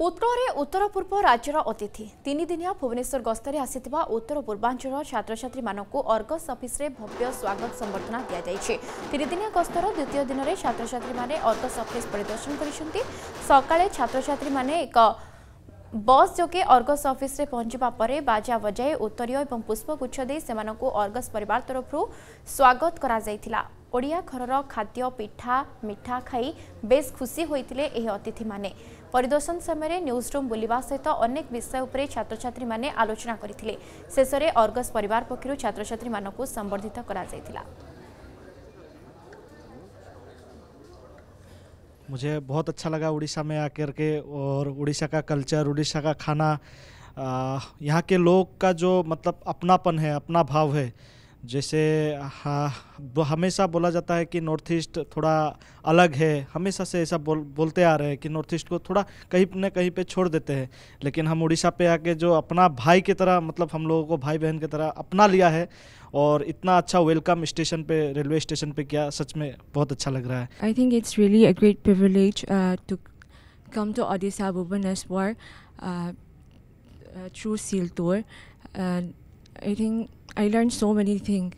ପୁତ୍ରରେ ଉତ୍ତର ପୂର୍ବ ରାଜ୍ୟର ଅତିଥି ତିନିଦିନିଆ ଭୁବନେଶ୍ୱର ଗସ୍ତରେ ଆସିଥିବା ଉତ୍ତର ପୂର୍ବାଞ୍ଚଳ ଛାତ୍ରଛାତ୍ରୀମାନଙ୍କୁ ଅର୍ଗସ୍ ଅଫିସରେ ଭବ୍ୟ ସ୍ୱାଗତ ସମ୍ବର୍ଦ୍ଧନା ଦିଆଯାଇଛି ତିନିଦିନିଆ ଗସ୍ତର ଦ୍ୱିତୀୟ ଦିନରେ ଛାତ୍ରଛାତ୍ରୀମାନେ ଅର୍ଗସ୍ ଅଫିସ୍ ପରିଦର୍ଶନ କରିଛନ୍ତି ସକାଳେ ଛାତ୍ରଛାତ୍ରୀମାନେ ଏକ बस जे अर्गस अफिसे पहचापर बाजा बजाए उत्तर ए पुष्पगुच्छु अर्गज परिवार ओडिया स्वतर खाद्य पिठा मिठा खाइ बेस अतिथि हुने परिदर्शन समय न्युज रुम् बुलसहित अनेक विषय छात्र छ आलोचना गरि शेषर अर्गज परिवार पक्ष छात्र छु सम्बर्द्धित मुझे बहुत अच्छा लगा उड़ीसा में आकर के और उड़ीसा का कल्चर उड़ीसा का खाना यहाँ के लोग का जो मतलब अपनापन है अपना भाव है जैसे हाँ हमेशा बोला जाता है कि नॉर्थ ईस्ट थोड़ा अलग है हमेशा से ऐसा बोल बोलते आ रहे हैं कि नॉर्थ ईस्ट को थोड़ा कहीं न कहीं पे छोड़ देते हैं लेकिन हम उड़ीसा पे आके जो अपना भाई की तरह मतलब हम लोगों को भाई बहन की तरह अपना लिया है और इतना अच्छा वेलकम स्टेशन पे रेलवे स्टेशन पे किया सच में बहुत अच्छा लग रहा है I think it's really a great privilege to come to Odisha Bhubaneswar through सील tour I think I learned so many things.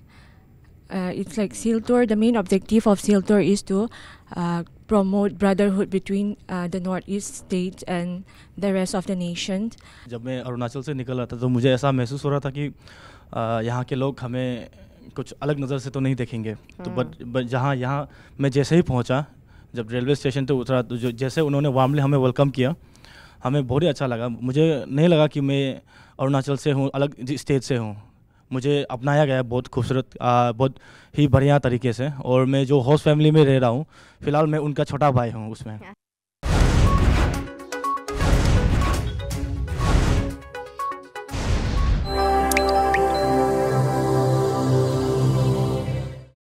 Uh, it's like Seal Tour, the main objective of Seal Tour is to uh, promote brotherhood between uh, the Northeast states and the rest of the nation. जब मैं अरुणाचल से निकल रहा था तो मुझे ऐसा महसूस हो रहा था कि यहाँ के लोग हमें कुछ अलग नज़र से तो नहीं देखेंगे तो बट बट जहाँ यहाँ मैं जैसे ही पहुँचा जब रेलवे स्टेशन पे उतरा तो जैसे उन्होंने वार्मली हमें वेलकम किया हमें बहुत ही अच्छा लगा मुझे नहीं लगा कि मैं अरुणाचल से हूँ अलग स्टेट से हूँ मुझे अपनाया गया बहुत खूबसूरत बहुत ही बढ़िया तरीके से और मैं जो होस्ट फैमिली में रह रहा हूँ फिलहाल मैं उनका छोटा भाई हूँ उसमें